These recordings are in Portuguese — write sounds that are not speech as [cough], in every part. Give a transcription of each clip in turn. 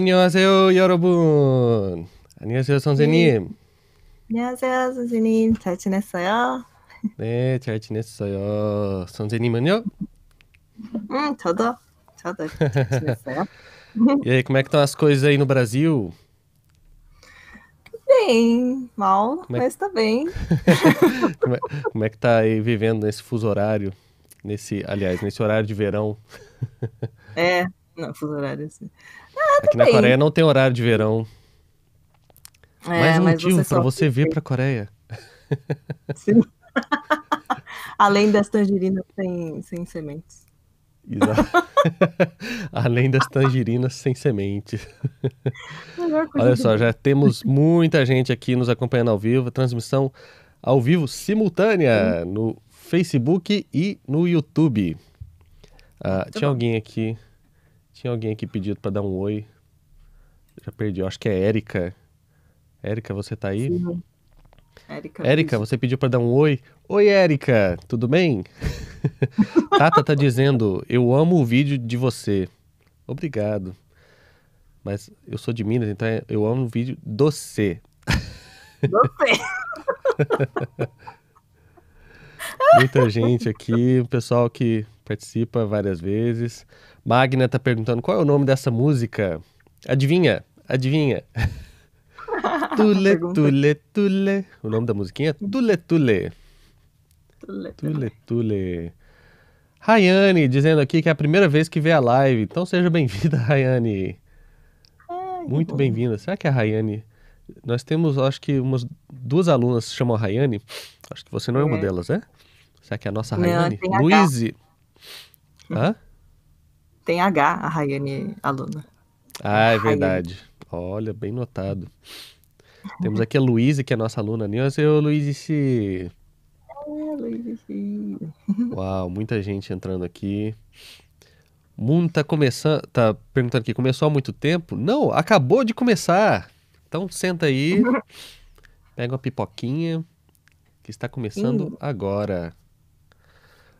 안녕하세요, 여러분. 안녕하세요, 선생님. 안녕하세요, 선생님. 잘 지냈어요? 네, 잘 지냈어요. 선생님은요? Hum, 저도, 저도 잘 지냈어요. E [laughs] aí, como é que estão as coisas aí no Brasil? Bem, mal, como é mas é... tá bem. [laughs] como, é, como, é, que tá aí vivendo nesse fuso horário? Nesse, aliás, nesse horário de verão? é, não, fuso horário Ah, Aqui na Coreia não tem horário de verão. É, Mais um motivo para você vir para a Coreia. Sim. [laughs] Além das tangerinas sem, sem sementes. [laughs] Além das tangerinas sem semente. Olha só, já temos muita gente aqui nos acompanhando ao vivo, transmissão ao vivo simultânea Sim. no Facebook e no YouTube. Ah, tinha bom. alguém aqui tinha alguém aqui pedido para dar um oi. Já perdi, eu acho que é Érica. Érica, você tá aí? Sim. Érica, Érica você pediu para dar um oi. Oi, Érica, tudo bem? [laughs] Tata tá dizendo, eu amo o vídeo de você. Obrigado. Mas eu sou de Minas, então é, eu amo o vídeo do C. Do [laughs] Muita gente aqui, o pessoal que participa várias vezes. Magna tá perguntando qual é o nome dessa música. Adivinha, adivinha. [laughs] tule, tule, tule. O nome da musiquinha é Tule, Tule. Tule, Tule. tule. Rayane dizendo aqui que é a primeira vez que vê a live. Então seja bem-vinda, [laughs] Rayane. Ai, Muito bem-vinda. Será que é a Rayane. Nós temos, acho que umas duas alunas se chamam Rayane. Acho que você não é, é uma delas, é? Será que é a nossa não, Rayane? Luiz. Hã? Tem H, a Rayane aluna. Ah, é verdade. Olha, bem notado. Temos aqui a Luísa, que é nossa aluna. Annyeonghaseyo, Luísa. É, se. Uau, muita gente entrando aqui. Mundo tá começando, tá perguntando aqui, começou há muito tempo? Não, acabou de começar. Então senta aí, [laughs] pega uma pipoquinha, que está começando Sim. agora.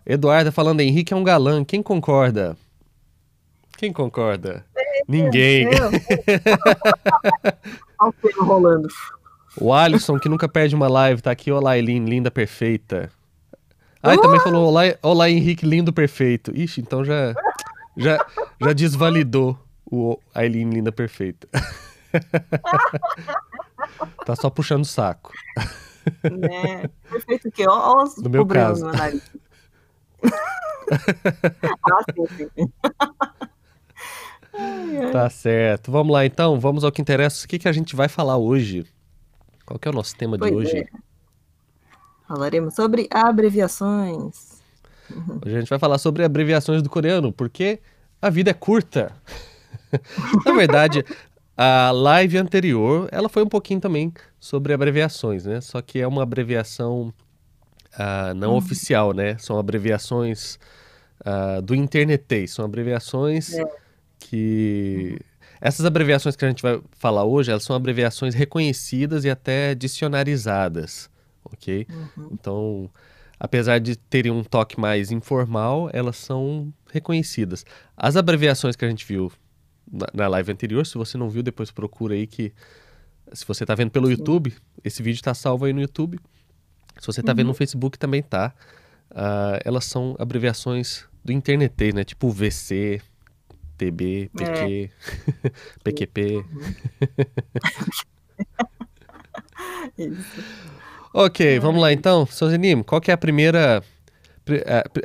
Eduardo tá falando, Henrique é um galã, quem concorda? Quem concorda? É, Ninguém. É, [laughs] Olha o rolando. O Alisson, que nunca perde uma live, tá aqui. Olá, Eileen, linda, perfeita. Ah, uh! também falou olá, olá, Henrique, lindo, perfeito. Ixi, então já, já, já desvalidou o Aileen, linda, perfeita. [laughs] tá só puxando o saco. É, Perfeito o quê? Olha os no meu caso. No [laughs] ah, sim, sim tá certo. Vamos lá então, vamos ao que interessa. O que, que a gente vai falar hoje? Qual que é o nosso tema pois de hoje? É. Falaremos sobre abreviações. Hoje a gente vai falar sobre abreviações do coreano, porque a vida é curta. [laughs] Na verdade, a live anterior, ela foi um pouquinho também sobre abreviações, né? Só que é uma abreviação uh, não hum. oficial, né? São abreviações uh, do internetês, são abreviações... É que uhum. essas abreviações que a gente vai falar hoje, elas são abreviações reconhecidas e até dicionarizadas, ok? Uhum. Então, apesar de terem um toque mais informal, elas são reconhecidas. As abreviações que a gente viu na, na live anterior, se você não viu, depois procura aí que se você está vendo pelo Sim. YouTube, esse vídeo está salvo aí no YouTube. Se você está uhum. vendo no uhum. Facebook também tá. Uh, elas são abreviações do Internet, né? Tipo VC, PB, PQ, é. PQP. [laughs] Uhum. [laughs] Isso. Ok, é. vamos lá então. Sozinho, qual que é a primeira.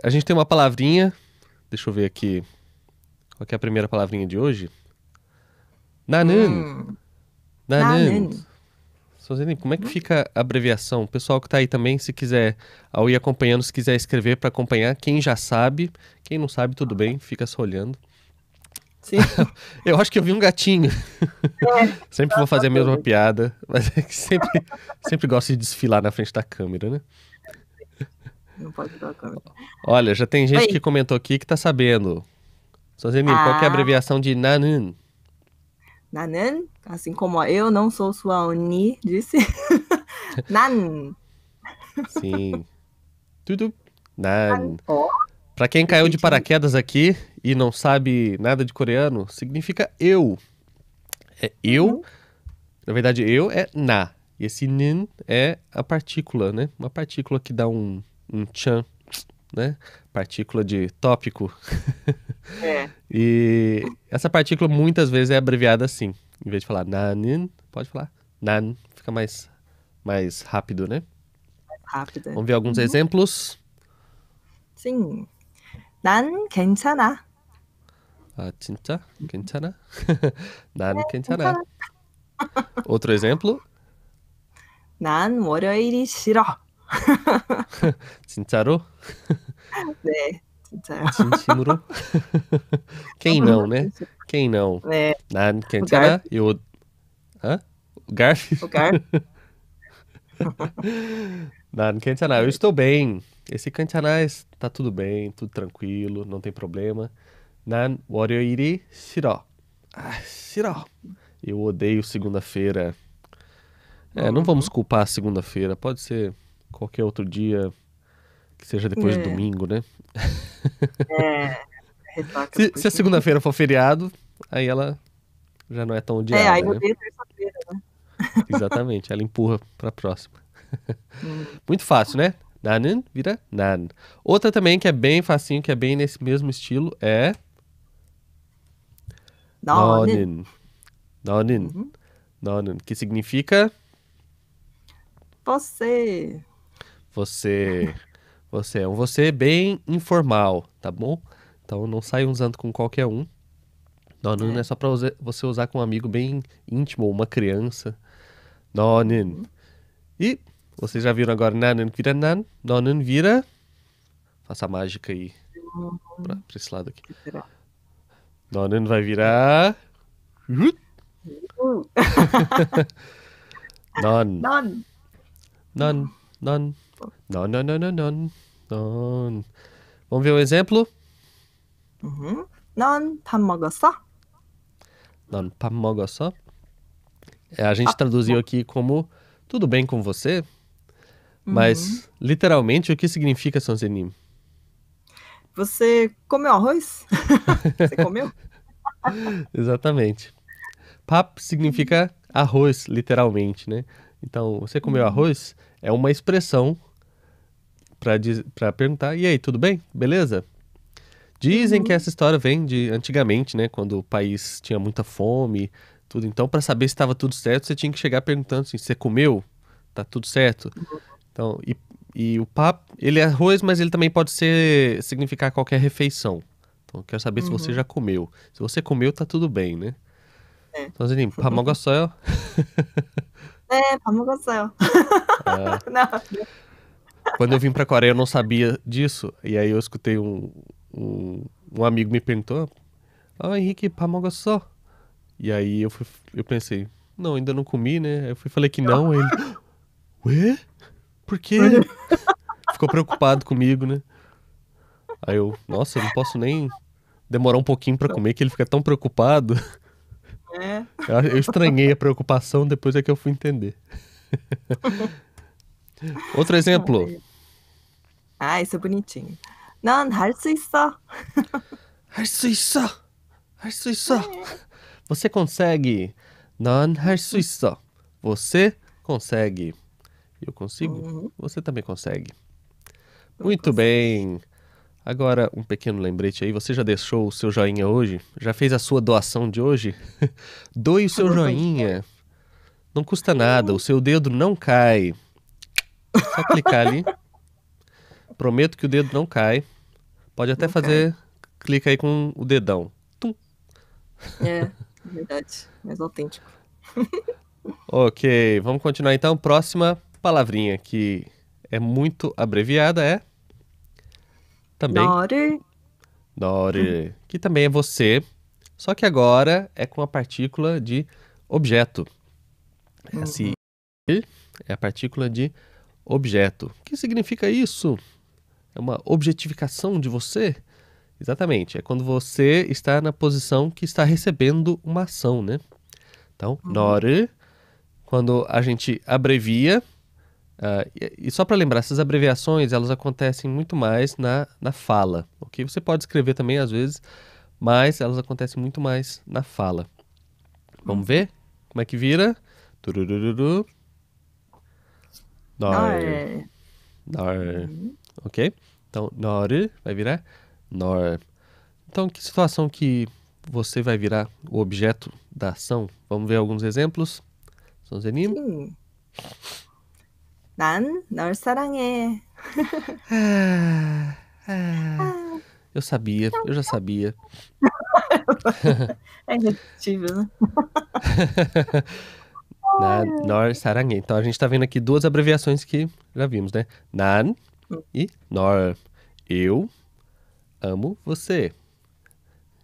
A, gente tem uma palavrinha. Deixa eu ver aqui. Qual que é a primeira palavrinha de hoje? Nanan. Hum. Nanan. como é que hum? fica a abreviação? O pessoal que está aí também, se quiser, ao ir acompanhando, se quiser escrever para acompanhar, quem já sabe, quem não sabe, tudo bem, fica só olhando. Sim. [laughs] eu acho que eu vi um gatinho. É. [laughs] sempre vou fazer a mesma piada, mas é que sempre, sempre gosto de desfilar na frente da câmera, né? Não pode dar a câmera. Olha, já tem gente Oi. que comentou aqui que tá sabendo. só ah. qual é a ah. abreviação de Nanun? Nanan, assim como eu não sou sua Oni, disse. [laughs] Nan. Sim. Tudo. Nan. Nan. Oh. Para quem caiu de paraquedas aqui e não sabe nada de coreano, significa eu. É eu. Uhum. Na verdade, eu é na. E esse nin é a partícula, né? Uma partícula que dá um, um chan, né? Partícula de tópico. É. [laughs] e essa partícula muitas vezes é abreviada assim. Em vez de falar nanin, pode falar nan. Fica mais, mais rápido, né? Mais rápido. Vamos ver alguns uhum. exemplos? Sim. 난 괜찮아. Ah, 진짜? 괜찮아? 난 괜찮아. 괜찮아. Outro exemplo? 난 월요일이 싫어. 진짜로? 네, 진짜요. 진심으로? Quem não, né? Quem não? 네. 난 괜찮아. 이 옷. 어? Garf. O Garf. 난 괜찮아. Eu estou bem. esse Kantianais tá tudo bem, tudo tranquilo, não tem problema. Nan Warioiri shiro. Ah, shiro. Eu odeio segunda-feira. É, não uhum. vamos culpar a segunda-feira, pode ser qualquer outro dia que seja depois é. de domingo, né? É. [laughs] se, se a segunda-feira for feriado, aí ela já não é tão é, odiada. É, aí né? terça-feira, né? Exatamente, ela empurra pra próxima. [laughs] Hum. Muito fácil, né? 나는 vira Nan. Outra também que é bem facinho, que é bem nesse mesmo estilo é 너는. 너는. Uhum. que significa você. Você. Você é um você bem informal, tá bom? Então não sai usando com qualquer um. 너는 é, é só para você usar com um amigo bem íntimo, ou uma criança. 너는. Uhum. E vocês já viram agora Nanan vira Nan, Nonan vira. Faça a mágica aí. Pra, pra esse lado aqui. Nonan vai virar. non. [laughs] Non. Non. Non. Non, non, non, non, non. Non. Vamos ver um exemplo? Uhum. 넌밥 먹었어? 넌밥 먹었어? a gente traduziu aqui como tudo bem com você? Mas, uhum. literalmente, o que significa Sonsenim? Você comeu arroz? [laughs] Você comeu? [laughs] Exatamente. Pap significa arroz, literalmente, né? Então, você comeu uhum. arroz é uma expressão para perguntar, e aí, tudo bem? Beleza? Dizem uhum. que essa história vem de antigamente, né? Quando o país tinha muita fome, tudo. Então, para saber se estava tudo certo, você tinha que chegar perguntando assim, você comeu? Tá tudo certo? Uhum. Então, e, e o papo, ele é arroz, mas ele também pode ser significar qualquer refeição. Então, quero saber uhum. se você uhum. já comeu. Se você comeu, tá tudo bem, né? É. Então, assim, pamogossel. é, pamogossel. [laughs] é. é, é. [laughs] Não. Quando eu vim pra Coreia, eu não sabia disso. E aí eu escutei um, um, um amigo me perguntou, ah, oh, Henrique, pamogossel. E aí eu, fui, eu pensei, não, ainda não comi, né? Eu fui, falei que não, ele... Ué? Por quê? [laughs] Ficou preocupado comigo, né? Aí eu, nossa, eu não posso nem demorar um pouquinho para comer, que ele fica tão preocupado. É. Eu estranhei a preocupação, depois é que eu fui entender. [laughs] Outro exemplo. Ah, isso é bonitinho. Não, 할수 있어. 할수 Você consegue. 난 할수 Você consegue. Eu consigo? Uhum. Você também consegue. Eu Muito consigo. bem. Agora, um pequeno lembrete aí. Você já deixou o seu joinha hoje? Já fez a sua doação de hoje? [laughs] Doe o seu joinha. Não custa nada, o seu dedo não cai. Só clicar ali. [laughs] Prometo que o dedo não cai. Pode até não fazer. Cai. Clica aí com o dedão. Tum. É, [laughs] verdade. Mais autêntico. ok, vamos continuar então. Próxima palavrinha que é muito abreviada é também Nore. Nore, que também é você, só que agora é com a partícula de objeto. É assim, uhum. é a partícula de objeto. O que significa isso? É uma objetificação de você? Exatamente, é quando você está na posição que está recebendo uma ação, né? Então, uhum. nore, quando a gente abrevia, Uh, e, e, só para lembrar, essas abreviações elas acontecem muito mais na, na fala, ok? Você pode escrever também às vezes, mas elas acontecem muito mais na fala. Vamos ver como é que vira? Turururu. Uhum. Ok? Então, nor vai virar nor. Então, que situação que você vai virar o objeto da ação? Vamos ver alguns exemplos? São Sim. 난널 사랑해. Ah, [sighs] Eu sabia, eu já sabia. [laughs] é irresistível, né? Nan, nor, sarangue. Então a gente tá vendo aqui duas abreviações que já vimos, né? Nan e nor. Eu amo você.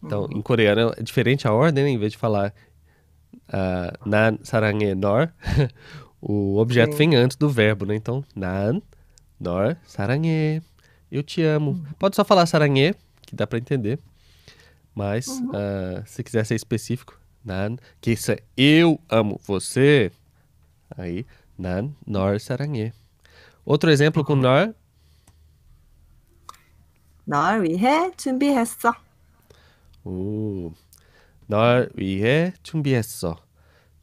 Então, uhum. em coreano é diferente a ordem, né? em vez de falar uh, ah, nan sarangue nor, o objeto Sim. vem antes do verbo, né? Então, nan, nor, saranhê. Eu te amo. Uhum. Pode só falar saranhê, que dá para entender. Mas, uhum. uh, se quiser ser específico, nan, que isso é eu amo você. Aí, nan, nor, saranhê. Outro exemplo com uhum. nor. Nor 위해 준비했어. Uh, nor, 널 위해 준비했어.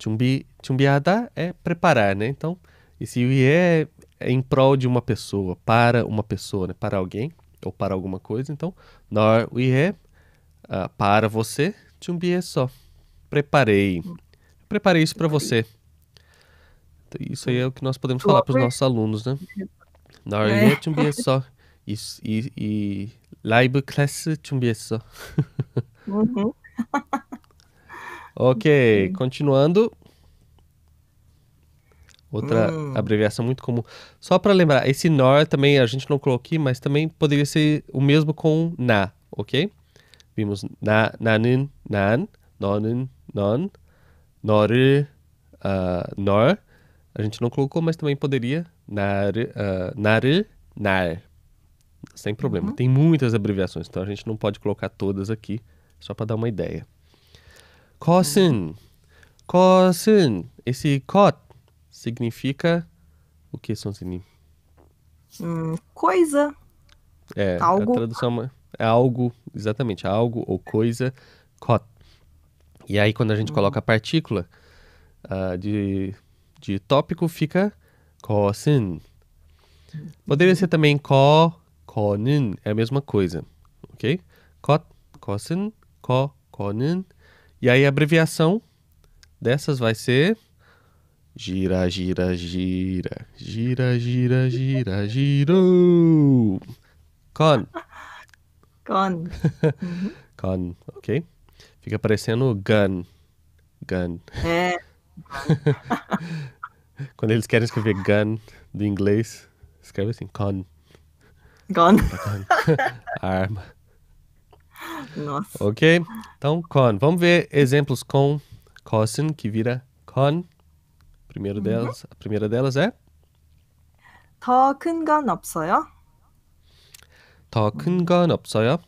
Chumbi, chumbiada é preparar, né? Então, esse yui é, é em prol de uma pessoa, para uma pessoa, né? Para alguém ou para alguma coisa. Então, nor yui uh, é, ah, para você, chumbi é só. Preparei. Preparei isso para você. Então, isso aí é o que nós podemos falar para os nossos alunos, né? Nor yui é chumbi é só. E, e, e live class chumbi é só. Uhum. [laughs] Ok, continuando. Outra hum. abreviação muito comum. Só para lembrar, esse nor também a gente não colocou aqui, mas também poderia ser o mesmo com na, ok? Vimos na, nanin, nan, nonin, non, nor, uh, ah, nor. A gente não colocou, mas também poderia nar, uh, ah, nar, nar. Sem problema. Uhum. Tem muitas abreviações, então a gente não pode colocar todas aqui, só para dar uma ideia. Cosine. Uhum. Cosine. Esse cot significa o que são hum, coisa. É, algo. a tradução é, é algo, exatamente, é algo ou coisa, cot. E aí quando a gente hum. coloca a partícula uh, de, de tópico fica cosine. Poderia ser também co, conin, é a mesma coisa, ok? Cot, cosin, co, conin, e aí a abreviação dessas vai ser gira, gira, gira, gira, gira, gira, giro Con. Con. [laughs] Uhum. Con, ok. Fica parecendo gun. Gun. É. [laughs] Quando eles querem escrever gun do inglês, escreve assim, con. Gun. [laughs] Arma. Nossa. Ok? Então, con. Vamos ver exemplos com cosin, que vira con. Primeiro uhum. delas, a primeira delas é? 더 큰 건 없어요? 더 큰 건 없어요?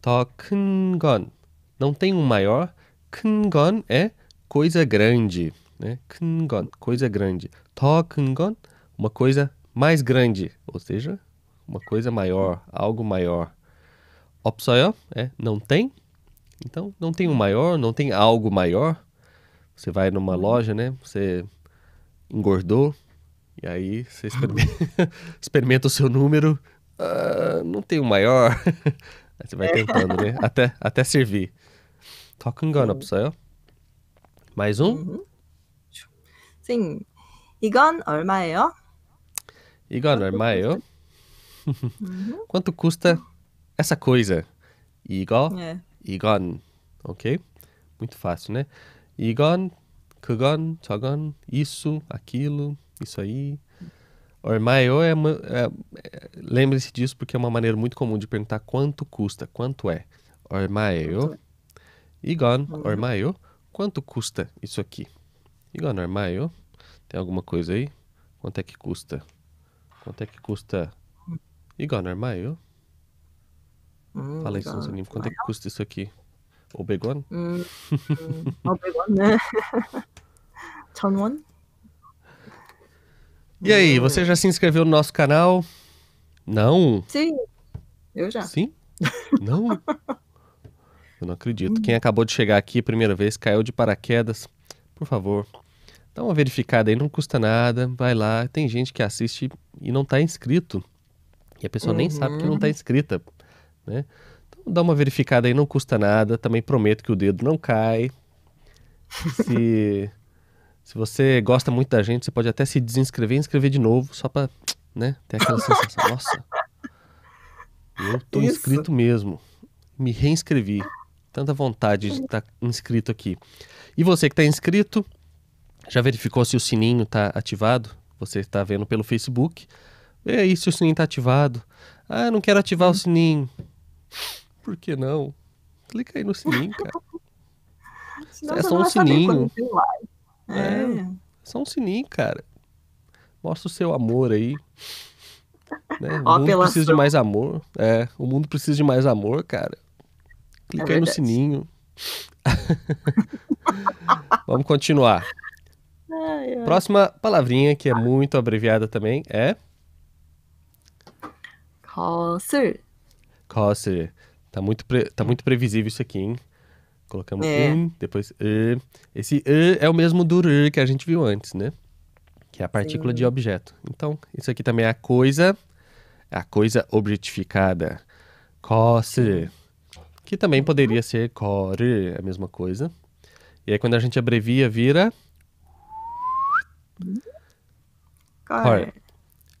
더 큰건 não tem um maior. 큰건 é coisa grande, né? 큰건 coisa grande. 더 큰 건 uma coisa mais grande, ou seja, uma coisa maior, algo maior opção é não tem. Então, não tem um maior, não tem algo maior. Você vai numa uhum. loja, né? Você engordou e aí você experimenta, [laughs] experimenta o seu número. Uh, não tem um maior. [laughs] aí você vai tentando, né? Até, até servir. Toca engano, opção Mais um? Uhum. sim Igon, 이건 이건 얼마예요? [laughs] Quanto custa uhum essa coisa. igual é. 이건, ok? Muito fácil, né? 이건, 그건, 저건, isso, aquilo, isso aí. Ormaio é, é, é lembre-se disso porque é uma maneira muito comum de perguntar quanto custa, quanto é. Ormaio, é? 이건 ormaio Quanto custa isso aqui? 이건 ormaio Tem alguma coisa aí? Quanto é que custa? Quanto é que custa? 이건 ormaio Hum, Fala isso, Anselmo. Quanto é que custa isso aqui? o begon o hum, [laughs] begon né 네. [laughs] E aí, hum. você já se inscreveu no nosso canal? Não? Sim, eu já. Sim? Não? eu não acredito. Quem hum. acabou de chegar aqui primeira vez, caiu de paraquedas, por favor, dá uma verificada aí, não custa nada, vai lá. Tem gente que assiste e não está inscrito. E a pessoa uhum. nem sabe que não está uhum. inscrita né? Então dá uma verificada aí, não custa nada. Também prometo que o dedo não cai. Se, [laughs] se você gosta muito da gente, você pode até se desinscrever e inscrever de novo, só pra né, ter aquela [laughs] sensação. Nossa, eu tô Isso. inscrito mesmo. Me reinscrevi. Tanta vontade de estar tá inscrito aqui. E você que está inscrito, já verificou se o sininho está ativado? Você está vendo pelo Facebook. Vê aí se o sininho está ativado. Ah, não quero ativar o uhum. sininho. Por que não? Clica aí no sininho, cara. [laughs] Senão é só um sininho. É, é. é. só um sininho, cara. Mostra o seu amor aí. Né? O mundo precisa de mais amor. É, o mundo precisa de mais amor, cara. Clica é aí no sininho. [laughs] Vamos continuar. Ai, ai. Próxima palavrinha, que é muito abreviada também, é. 考试 Cosse. Tá muito, pre... tá muito previsível isso aqui, hein? Colocamos é. um, depois e. Esse e é o mesmo do r que a gente viu antes, né? Que é a partícula Sim. de objeto. Então, isso aqui também é a coisa, é a coisa objetificada. Cosse. Que também poderia ser core, é a mesma coisa. E aí, quando a gente abrevia, vira. Core. Core.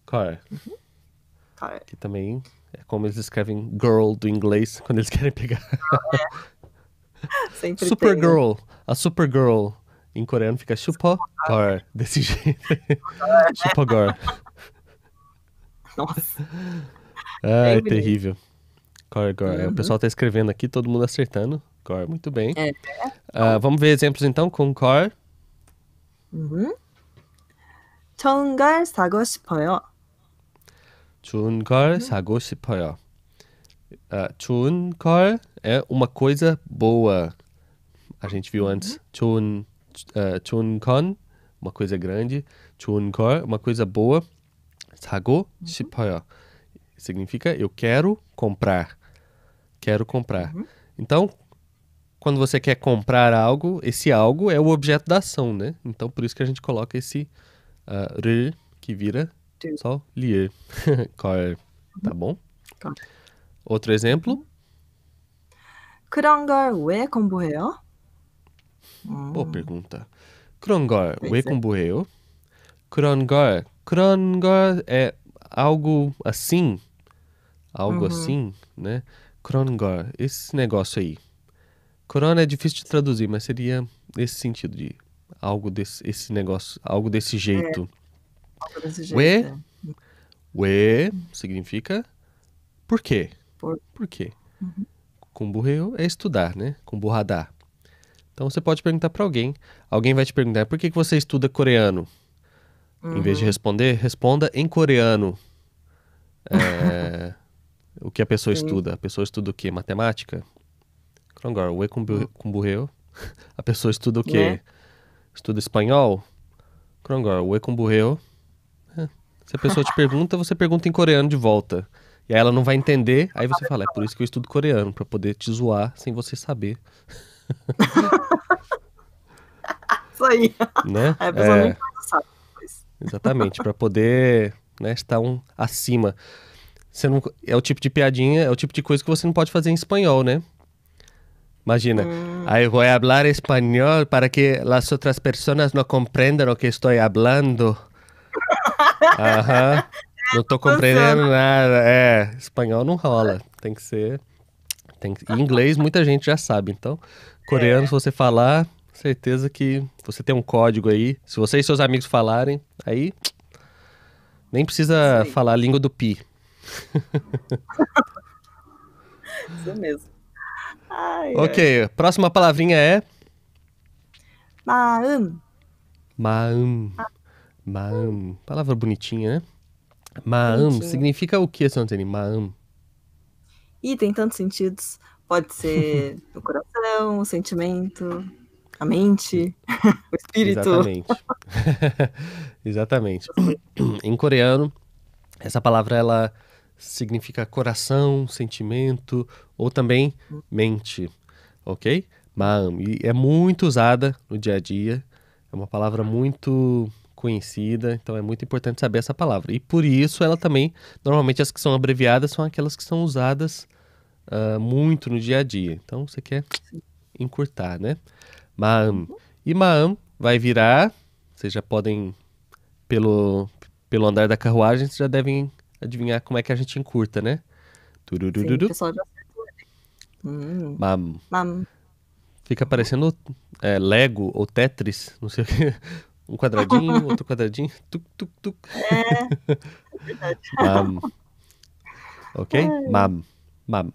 Core. Uhum. Que também é como eles escrevem girl do inglês [laughs] quando eles querem pegar. É. [laughs] Supergirl. Né? A Supergirl em coreano fica Chupogor. Desse [laughs] jeito. Chupogor. Né? Nossa. Ah, é, terrível. Core, core. Uhum. O pessoal tá uhum. escrevendo aqui, todo mundo acertando. Core, muito bem. É. Uh, vamos ver exemplos então com core. Uhum. 정갈 사고 싶어요. 좋은 걸 사고 싶어요. Uh, 좋은 걸 é uma coisa boa. A gente viu antes. 좋은, uh, 좋은 건, uma coisa grande. 좋은 걸, uma coisa boa. 사고 uhum. 싶어요. Significa eu quero comprar. Quero comprar. Uhum. Então, quando você quer comprar algo, esse algo é o objeto da ação, né? Então, por isso que a gente coloca esse uh, r que vira só lier. car [laughs] é? Tá bom? Tá. Outro exemplo? 그런 걸왜 공부해요? Boa pergunta. 그런 걸왜 공부해요? 그런 걸. 그런 걸 é algo assim. Algo uhum. assim, né? 그런 걸. Esse negócio aí. 그런 é difícil de traduzir, mas seria esse sentido de algo desse esse negócio, algo desse é. jeito. É. We, we né? significa por quê? Por, por quê? Uhum. é estudar, né? Kumburradar. Então você pode perguntar para alguém. Alguém vai te perguntar por que, que você estuda coreano? Uhum. Em vez de uhum. responder, responda em coreano. É, o que a pessoa Sim. estuda? A pessoa estuda o quê? Matemática? Krongor, o Kumburreu. [laughs] A pessoa estuda o quê? Né? Estuda espanhol? Krongor, o Kumburreu. Se a pessoa te pergunta, você pergunta em coreano de volta. E aí ela não vai entender, aí você fala, é por isso que eu estudo coreano, para poder te zoar sem você saber. [laughs] isso aí. Né? É, a pessoa é... sabe depois. Exatamente, para poder né, estar um acima. Você não... É o tipo de piadinha, é o tipo de coisa que você não pode fazer em espanhol, né? Imagina, hum. aí vou falar espanhol para que as outras pessoas não compreendam o que estou falando. Aham. Não tô compreendendo nada. É, espanhol não rola. Tem que ser. Tem que... Inglês muita gente já sabe. Então, coreano, é. se você falar, certeza que você tem um código aí. Se você e seus amigos falarem, aí. Nem precisa Sim. falar a língua do pi. Isso mesmo. Ai, ok, ai. próxima palavrinha é. Maam. Maam. Ah, Maam. Palavra bonitinha, né? Maam significa o que, Santini? Maam. E tem tantos sentidos. Pode ser [laughs] o coração, o sentimento, a mente, [laughs] o espírito. Exatamente. [laughs] Exatamente. em coreano, essa palavra ela significa coração, sentimento ou também mente, ok? Maam. E é muito usada no dia a dia. É uma palavra muito conhecida, então é muito importante saber essa palavra. E por isso ela também, normalmente as que são abreviadas são aquelas que são usadas uh, muito no dia a dia. Então você quer encurtar, né? Maam. E Maam vai virar, vocês já podem, pelo, pelo andar da carruagem, vocês já devem adivinhar como é que a gente encurta, né? Turururudu. Sim, né? Hum. Mam. Mam. Fica parecendo é, Lego ou Tetris, não sei o que um quadradinho, outro quadradinho, tuc, tuc, tuc. É, é verdade. mam. [laughs] Ok? É. Mam. Mam.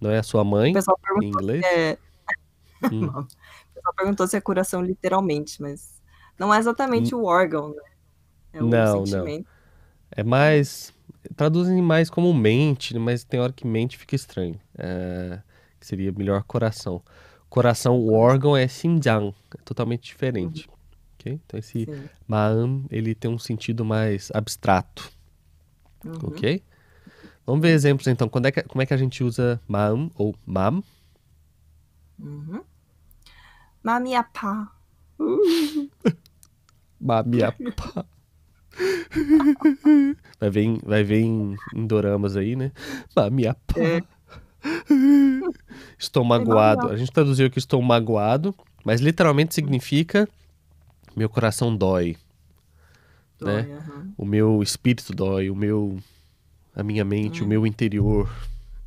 Não é a sua mãe? O pessoal perguntou em inglês? É... [laughs] Hum. o pessoal perguntou se é coração literalmente, mas não é exatamente hum. o órgão, né? É um não, sentimento. não. É mais. Traduzem mais como mente, mas tem hora que mente fica estranho. É... Seria melhor coração. Coração, o órgão é Xinjiang. É totalmente diferente. Uhum. Então esse Sim. Ma'am, ele tem um sentido mais abstrato, uhum. ok? Vamos ver exemplos então. Quando é que, como é que a gente usa Ma'am ou Mam? Mamiapá. Uhum. Mamiapá. [laughs] [laughs] vai ver, em, vai ver em, em doramas aí, né? Mamiapá. É. Estou magoado. A gente traduziu que estou magoado, mas literalmente significa meu coração dói, né? dói né? O meu espírito dói, o meu a minha mente, o hum. meu interior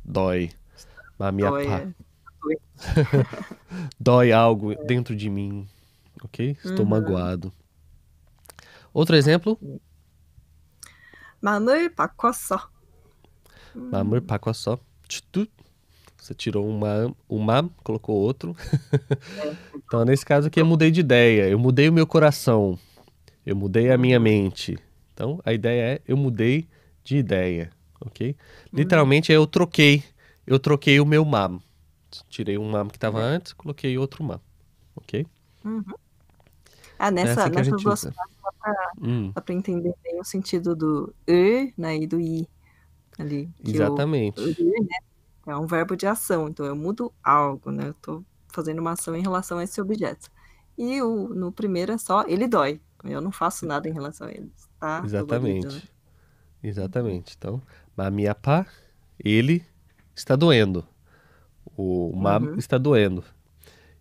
dói. A minha dói, pa... É. [laughs] dói algo é. dentro de mim, OK? Estou uhum. magoado. Outro exemplo? 마음을 바꿨어. 마음을 바꿨어. 주뚜 você tirou uma, uma colocou outro. [laughs] então, nesse caso aqui, eu mudei de ideia. Eu mudei o meu coração. Eu mudei a minha mente. Então, a ideia é eu mudei de ideia, ok? Uhum. Literalmente, eu troquei. Eu troquei o meu mam. Tirei um mam que estava uhum. antes, coloquei outro mam, ok? Uhum. Ah, nessa, nessa duas usa. dá para hum. entender bem o sentido do e né, e do i ali. É Exatamente. O, o, né, é um verbo de ação, então eu mudo algo, né? Eu tô fazendo uma ação em relação a esse objeto. E o, no primeiro é só ele dói. Eu não faço nada em relação a ele. Tá Exatamente. Dolorido, né? Exatamente. Então, mamiapá, ele está doendo. O mam uhum. está doendo.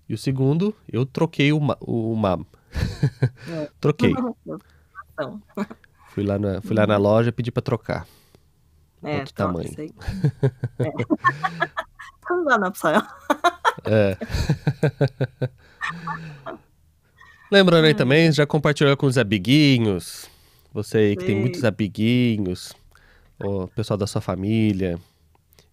E o segundo, eu troquei o, ma o mam. É. [laughs] troquei. [laughs] Fui lá, na, fui lá na uhum. loja, pedi para trocar. É, outro top, tamanho. Sei. [laughs] É. [laughs] é. Lembrando aí também, já compartilhou com os amiguinhos. Você aí que Sim. tem muitos amiguinhos, o pessoal da sua família.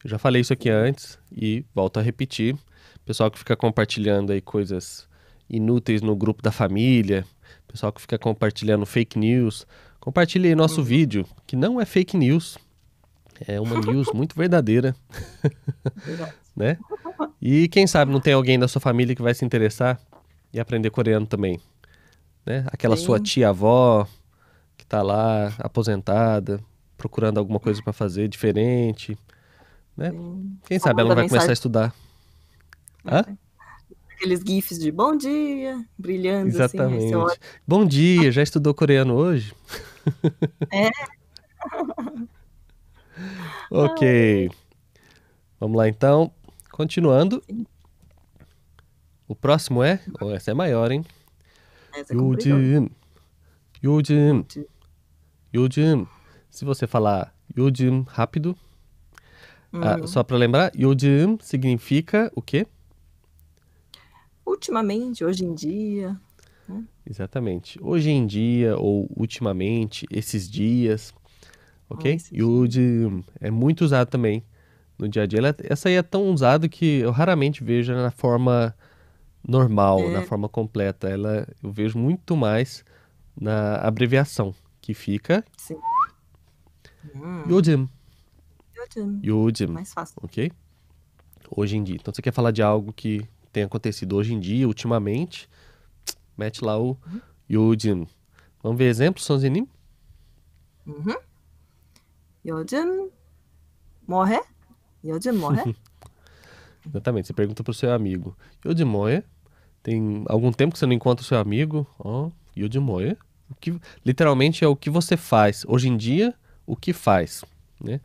Eu já falei isso aqui antes e volto a repetir. Pessoal que fica compartilhando aí coisas inúteis no grupo da família, pessoal que fica compartilhando fake news, compartilhe nosso uhum. vídeo, que não é fake news é uma news muito verdadeira. [laughs] né? E quem sabe não tem alguém da sua família que vai se interessar e aprender coreano também. Né? Aquela Sim. sua tia-avó que está lá aposentada, procurando alguma coisa para fazer diferente. Né? Quem sabe ela não vai mensagem. começar a estudar. É. Hã? Aqueles gifs de bom dia, brilhando assim, Exatamente. Assim, bom dia, já estudou coreano hoje? É. [laughs] [laughs] ok. Vamos lá então. Continuando. O próximo é. Oh, essa é maior, hein? Essa é Yujin. Yujin. Yujin. Se você falar Yujin rápido. Ah, hum. Ah, só para lembrar, Yujin significa o quê? Ultimamente, hoje em dia. Né? Exatamente. Hoje em dia, ou ultimamente, esses dias ok? Ah, e o de é muito usado também no dia a dia. Ela, essa aí é tão usada que eu raramente vejo na forma normal, é. na forma completa. Ela eu vejo muito mais na abreviação que fica. Sim. Yojim. Yojim. Mais fácil. Ok? Hoje em dia. Então você quer falar de algo que tem acontecido hoje em dia, ultimamente? Mete lá o uhum. Vamos ver exemplos, Sonzinim? Uhum. 요즘 뭐해? 요즘 뭐해? [laughs] Exatamente. Você pergunta pro seu amigo. Yodim moe? Tem algum tempo que você não encontra o seu amigo? Ó, oh, yodim moe? O que, literalmente é o que você faz. Hoje em dia, o que faz, né?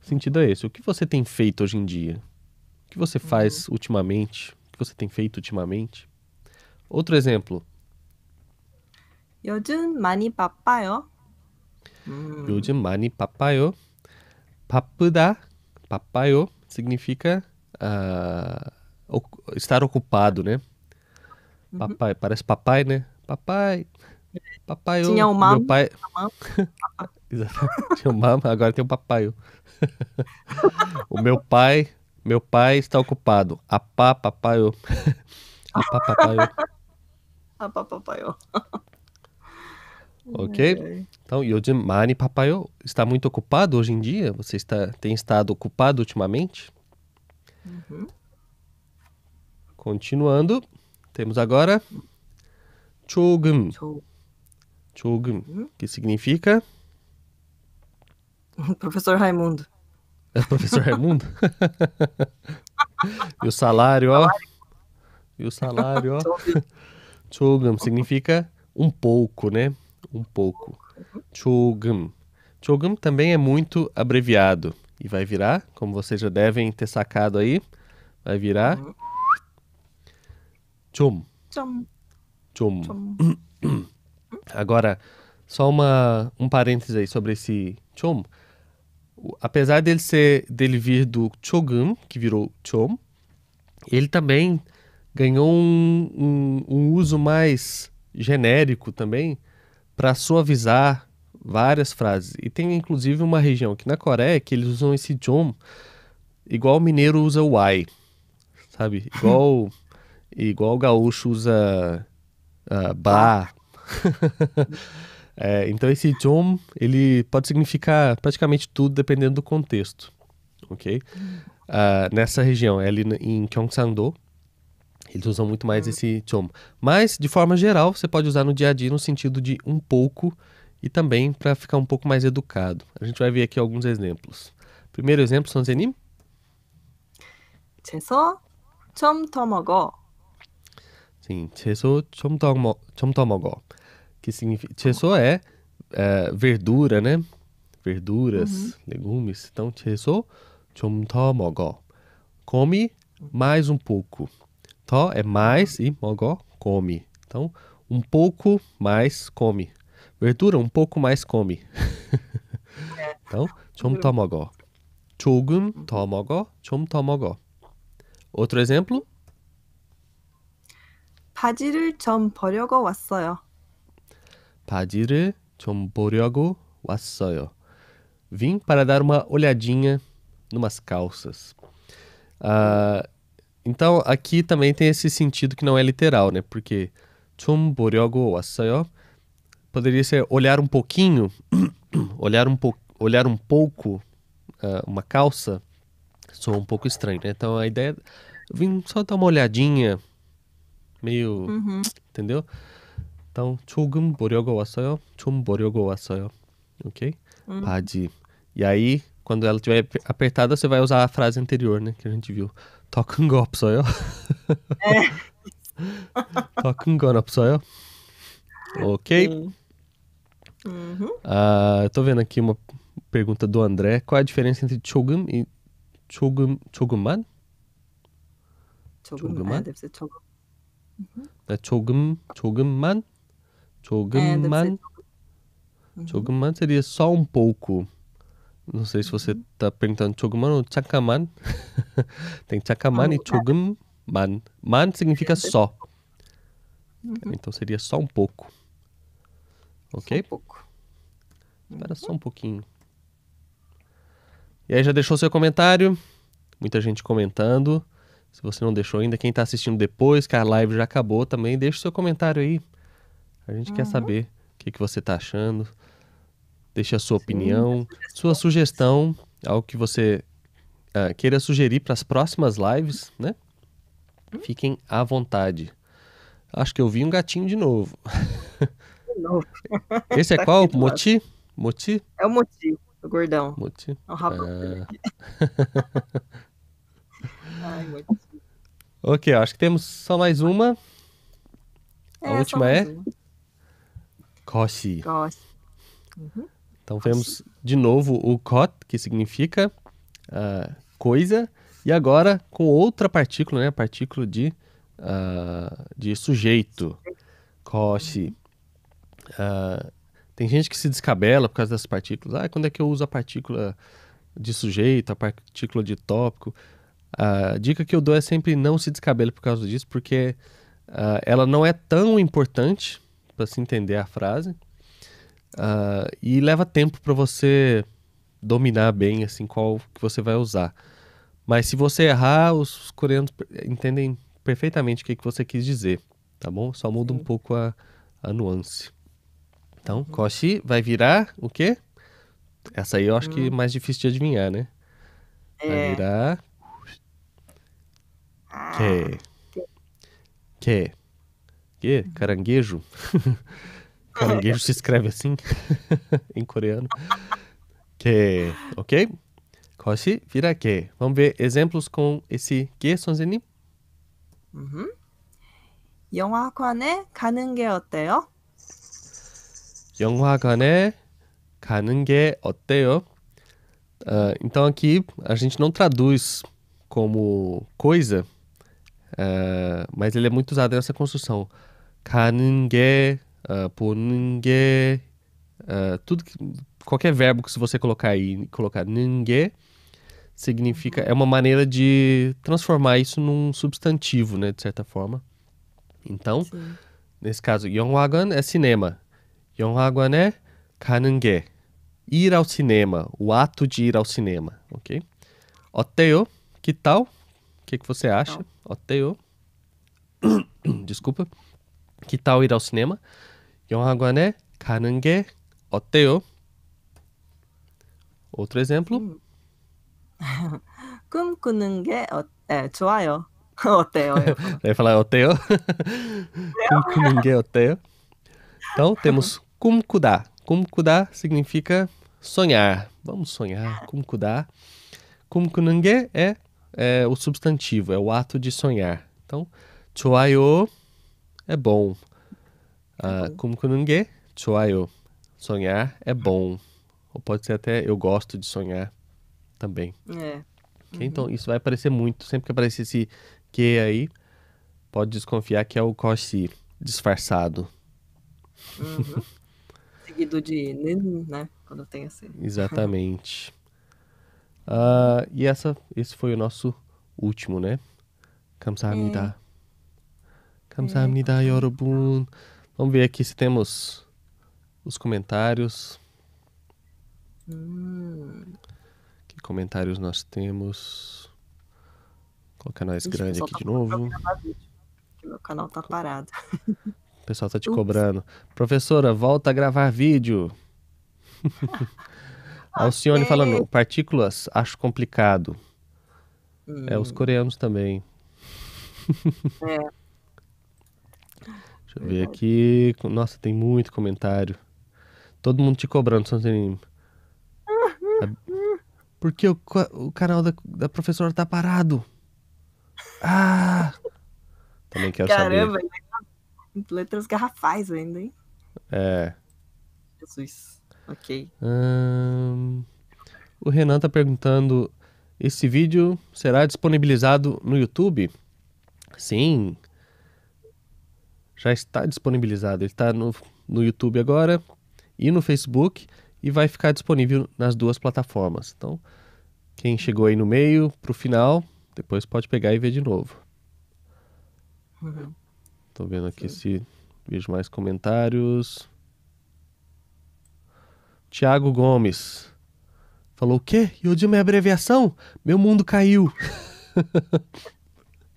O sentido é esse. O que você tem feito hoje em dia? O que você uhum. faz uhum. ultimamente? O que você tem feito ultimamente? Outro exemplo. 요즘 많이 바빠요. 음. 요즘 많이 바빠요. 바쁘다, 바빠요 significa uh, estar ocupado, né? Uhum. Papai, parece papai, né? Papai, papai. Tinha o mama. Meu pai... Tinha o [laughs] mama, agora tem o papai. [laughs] o meu pai, meu pai está ocupado. Apá, papai. [laughs] Apá, papai. Apá, papai. Ok? Então, 요즘 Mani, 바빠요? Está muito ocupado hoje em dia? Você está, tem estado ocupado ultimamente? Uhum. Continuando, temos agora 조금. 조금, uhum. que significa? [laughs] Professor Raimundo. É professor Raimundo? [laughs] e o salário, ó. E o salário, ó. 조금 [laughs] significa um pouco, né? um pouco. Chogum. Chogum também é muito abreviado e vai virar, como vocês já devem ter sacado aí, vai virar chum. Chum. chom [clears throat] Agora, só uma, um parênteses aí sobre esse chum. Apesar dele ser dele vir do chogum, que virou chum, ele também ganhou um, um, um uso mais genérico também para suavizar várias frases. E tem inclusive uma região aqui na Coreia que eles usam esse jom igual o mineiro usa o ai, sabe? [laughs] Igual igual o gaúcho usa uh, ba. [laughs] é, então esse jom ele pode significar praticamente tudo dependendo do contexto, ok? Uh, nessa região, é ali em Gyeongsang-do, eles usam muito mais uhum. esse chom. Mas, de forma geral, você pode usar no dia a dia no sentido de um pouco e também para ficar um pouco mais educado. A gente vai ver aqui alguns exemplos. Primeiro exemplo, 선생님. 채소 좀더 먹어. Sim, 채소 좀더 좀더 Que significa 채소 é, é verdura, né? Verduras, uhum. legumes. Então, 채소 chom tomogó. Come mais um pouco. Tó é mais e mogó come. Então, um pouco mais come. Verdura, um pouco mais come. [laughs] então, 좀더 Chogum to 더 chom to 먹어. Outro exemplo? 바지를 좀 보려고 왔어요. 바지를 좀 보려고 왔어요. Vim para dar uma olhadinha numas calças. Uh, então, aqui também tem esse sentido que não é literal, né? Porque tum wasayo poderia ser olhar um pouquinho, [clears throat] olhar um, po olhar um pouco uh, uma calça, soa um pouco estranho, né? Então, a ideia... Vim só dar uma olhadinha, meio... Uhum. Entendeu? Então, 조금 보려고 왔어요. 좀 보려고 왔어요. Ok? Uhum. 바지. E aí, quando ela estiver apertada, você vai usar a frase anterior, né? Que a gente viu. 더큰거 없어요? 네. 더큰 건 없어요? Ok. Uhum. Ah, tô vendo aqui uma pergunta do André. Qual é a diferença entre Chogum e Chogum, Choguman? Choguman? É, deve ser Chogum. Uhum. É Chogum, Chogumman? Chogumman? É, ser... Chogumman seria só um pouco. Não sei se você está perguntando Choguman ou Chakaman. [laughs] Tem Chakaman e Choguman. Man significa só. Uhum. Então seria só um pouco. Ok? Só um pouco. Espera uhum. só um pouquinho. E aí já deixou seu comentário? Muita gente comentando. Se você não deixou ainda, quem está assistindo depois, que a live já acabou também, deixa o seu comentário aí. A gente uhum. quer saber o que, que você está achando. Deixe a sua opinião, sua sugestão, algo que você uh, queira sugerir para as próximas lives, né? Uhum. Fiquem à vontade. Acho que eu vi um gatinho de novo. De novo. [laughs] Esse é tá qual? Moti? Moti? É o Moti, o gordão. Moti. É um rabo. Ah. [laughs] Ok, acho que temos só mais uma. É, a última é? Koshi. Koshi. Uhum. Então vemos de novo o kot, que significa uh, coisa, e agora com outra partícula, né? Partícula de, uh, de sujeito, koshi. Uh, ah, tem gente que se descabela por causa dessas partículas. Ah, quando é que eu uso a partícula de sujeito, a partícula de tópico? A dica que eu dou é sempre não se descabele por causa disso, porque ela não é tão importante para se entender a frase, Uh, e leva tempo para você dominar bem assim qual que você vai usar. Mas se você errar, os coreanos entendem perfeitamente o que, que você quis dizer, tá bom? Só muda Sim. um pouco a, a nuance. Então, uhum. koshi vai virar o quê? Essa aí eu acho que é mais difícil de adivinhar, né? Vai é. virar... Que. Que. Que. Caranguejo. [laughs] Caranguejo [laughs] se escreve assim [laughs] em coreano. Que, ok? Koshi vira que. Vamos ver exemplos com esse que, 선생님? Uhum. 영화관에 가는 게 어때요? 영화관에 가는 게 어때요? então aqui a gente não traduz como coisa, uh, mas ele é muito usado nessa construção. 가는 게 uh, ah, ninguém uh, ah, tudo que, qualquer verbo que você colocar aí, colocar ninguém, significa é uma maneira de transformar isso num substantivo, né, de certa forma. Então, Sim. nesse caso, 영화관 é cinema. 영화관 é kanenge Ir ao cinema, o ato de ir ao cinema, OK? oteo Que tal? O que, que você acha? oteo [coughs] Desculpa. Que tal ir ao cinema? 영화관에 가는 게 어때요? Outro [laughs] exemplo. 꿈꾸는 게 어, 에, 좋아요. [laughs] 어때요? Vai falar [laughs] 어때요? 꿈꾸는 게 어때요? Então temos 꿈꾸다. 꿈꾸다 significa sonhar. Vamos sonhar. 꿈꾸다. 꿈꾸는 게 é, é o substantivo, é o ato de sonhar. Então, 좋아요 é bom. Uh, como kununge, eu Sonhar é bom. Ou pode ser até eu gosto de sonhar também. É. Okay? Então, uhum. Então, isso vai aparecer muito. Sempre que aparecer esse que aí, pode desconfiar que é o koshi disfarçado. Uhum. [laughs] Seguido de né? Quando tem assim. Exatamente. uh, [laughs] e essa, esse foi o nosso último, né? Kamsahamnida. É. 감사합니다, 네, 여러분. Vamos ver aqui se temos os comentários. Hum. Que comentários nós temos? Colocar nós Ixi, grande aqui tá de novo. Meu canal tá parado. O pessoal tá te Ups. cobrando. Professora, volta a gravar vídeo. [laughs] Alcione okay. falando, partículas acho complicado. Hum. É, os hum. coreanos também. É. Deixa eu ver aqui. Nossa, tem muito comentário. Todo mundo te cobrando, só tem. [laughs] Porque o, o canal da, da professora tá parado. Ah! Também quero Caramba, saber. Caramba, tá letras garrafais ainda, hein? É. Jesus. Ok. Hum, o Renan tá perguntando: esse vídeo será disponibilizado no YouTube? Sim, já está disponibilizado. Ele está no, no YouTube agora e no Facebook e vai ficar disponível nas duas plataformas. Então, quem chegou aí no meio, para o final, depois pode pegar e ver de novo. Estou uhum. vendo aqui Sim. se vejo mais comentários. Tiago Gomes falou: O quê? Yodim é abreviação? Meu mundo caiu. [laughs]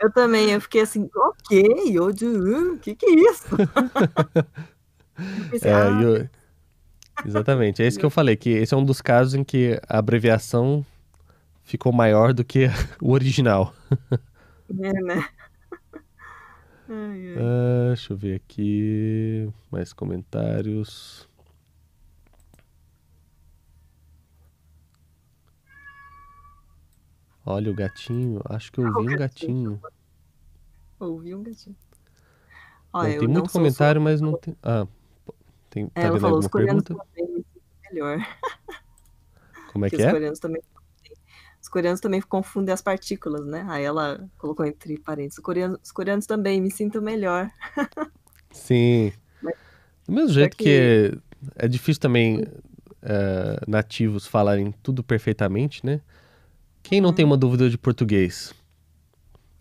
Eu também, eu fiquei assim, ok, o hum, que que é isso? [laughs] é, ah, eu... Exatamente, é isso que eu falei, que esse é um dos casos em que a abreviação ficou maior do que [laughs] o original. É, né? [laughs] Ai, ai. Ah, deixa eu ver aqui. Mais comentários. Olha o gatinho. Acho que eu ah, ouvi um gatinho. Ouvi um gatinho. Olha, tem muito comentário, sou... mas não tem. Ah, tem... É, tá vendo falou, alguma pergunta? melhor. [laughs] Como é que os é? Coreanos também... Os coreanos também confundem as partículas, né? Aí ela colocou entre parênteses. Os coreanos, os coreanos também me sinto melhor. [laughs] Sim. Mas... Do mesmo jeito que... que... é difícil também eh, nativos falarem tudo perfeitamente, né? Quem não tem uma dúvida de português?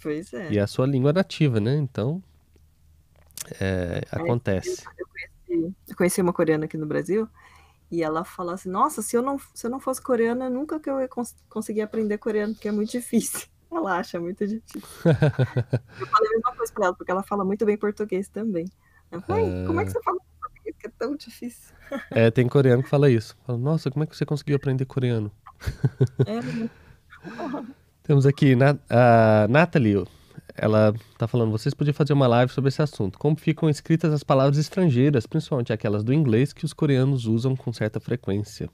Pois é. E é a sua língua nativa, né? Então, é, acontece. Eu conheci, eu conheci uma coreana aqui no Brasil e ela fala assim: Nossa, se eu não, se eu não fosse coreana, nunca que eu ia cons conseguir aprender coreano, porque é muito difícil. [laughs] Ela acha muito difícil. eu falei a mesma coisa pra ela, porque ela fala muito bem português também. Ela é... Como é que é. você fala português que é tão difícil? é, tem coreano que fala isso. Fala, Nossa, como é que você conseguiu aprender coreano? é, [laughs] [laughs] Temos aqui a Nathalie. Ela está falando, vocês podiam fazer uma live sobre esse assunto. Como ficam escritas as palavras estrangeiras, principalmente aquelas do inglês que os coreanos usam com certa frequência.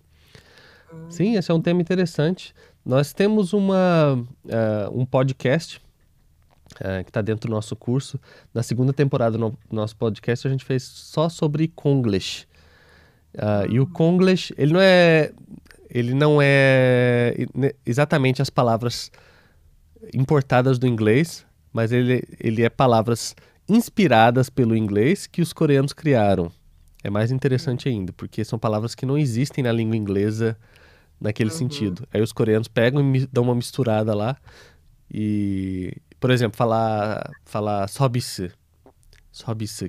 Hum. Sim, esse é um tema interessante. Nós temos uma, uh, um podcast uh, que está dentro do nosso curso. Na segunda temporada do nosso podcast, a gente fez só sobre Konglish. Uh, e o Konglish, ele não é ele não é né, exatamente as palavras importadas do inglês, mas ele, ele é palavras inspiradas pelo inglês que os coreanos criaram. É mais interessante ainda, porque são palavras que não existem na língua inglesa naquele uhum. sentido. Aí os coreanos pegam e dão uma misturada lá. E, por exemplo, falar falar Sobe-se,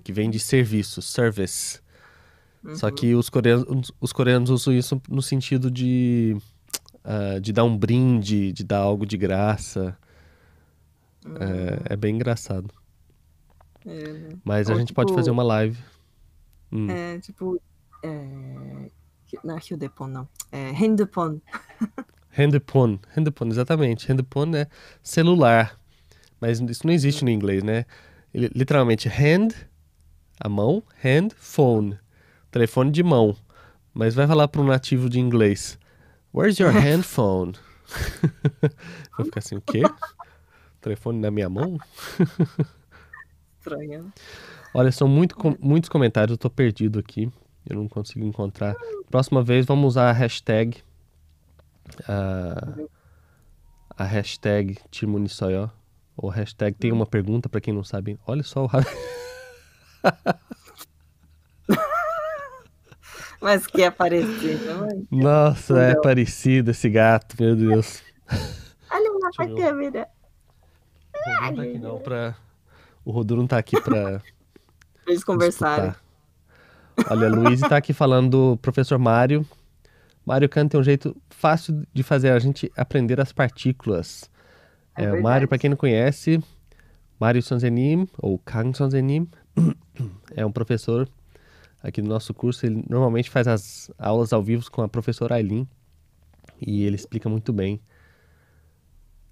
que vem de serviço, service. Uhum. Só que os coreanos, os coreanos usam isso no sentido de, uh, de dar um brinde, de dar algo de graça. Uhum. É, é, bem engraçado. É, né? Mas Ou, a gente tipo, pode fazer uma live. Hum. É, tipo. É... Não, é Hyudepon não. É Hendepon. [laughs] Hendepon, handphone, exatamente. Hendepon é celular. Mas isso não existe no inglês, né? literalmente, hand, a mão, hand, phone telefone de mão. Mas vai falar para um nativo de inglês. Where's your [laughs] handphone? [laughs] Vai ficar assim, o quê? telefone na minha mão? Estranho. Olha, são muito, muitos comentários, eu tô perdido aqui. Eu não consigo encontrar. Próxima vez vamos usar a hashtag. Uh, a hashtag Timunisoyó. Ou hashtag tem hum. uma pergunta para quem não sabe. Olha só o. [laughs] Mas que é parecido. Mãe. Né? Nossa, Não. é parecido esse gato, meu Deus. Olha lá pra câmera. Não tá aqui não pra... O Rodrigo não tá aqui pra. [laughs] Eles conversarem. Olha, Luiz tá aqui falando do professor Mário. Mário Kahn tem um jeito fácil de fazer a gente aprender as partículas. É, é Mário, para quem não conhece, Mário Sanzenim, ou Kang Sanzenim, [clears throat] é um professor aqui do nosso curso, ele normalmente faz as aulas ao vivo com a professora Aileen e ele explica muito bem Sim.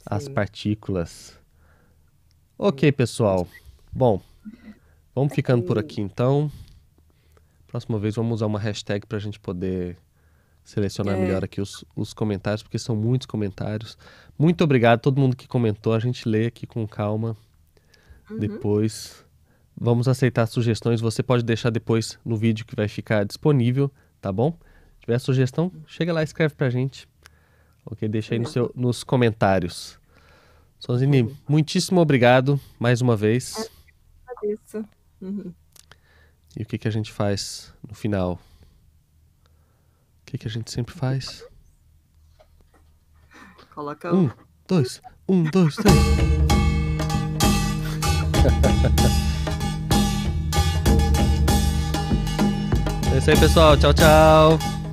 as partículas. Ok, pessoal. Bom, vamos ficando por aqui então. Próxima vez vamos usar uma hashtag para a gente poder selecionar é. melhor aqui os, os comentários, porque são muitos comentários. Muito obrigado a todo mundo que comentou. A gente lê aqui com calma uhum. depois. Vamos aceitar sugestões. Você pode deixar depois no vídeo que vai ficar disponível, tá bom? Se tiver sugestão, chega lá e escreve pra gente. Ok? Deixa aí no seu, nos comentários. Sonzini, uhum. muitíssimo obrigado mais uma vez. Agradeço. Uhum. E o que, que a gente faz no final? O que, que a gente sempre faz? Coloca Um, dois, um, dois, três. [laughs] É isso aí, pessoal. Tchau, tchau.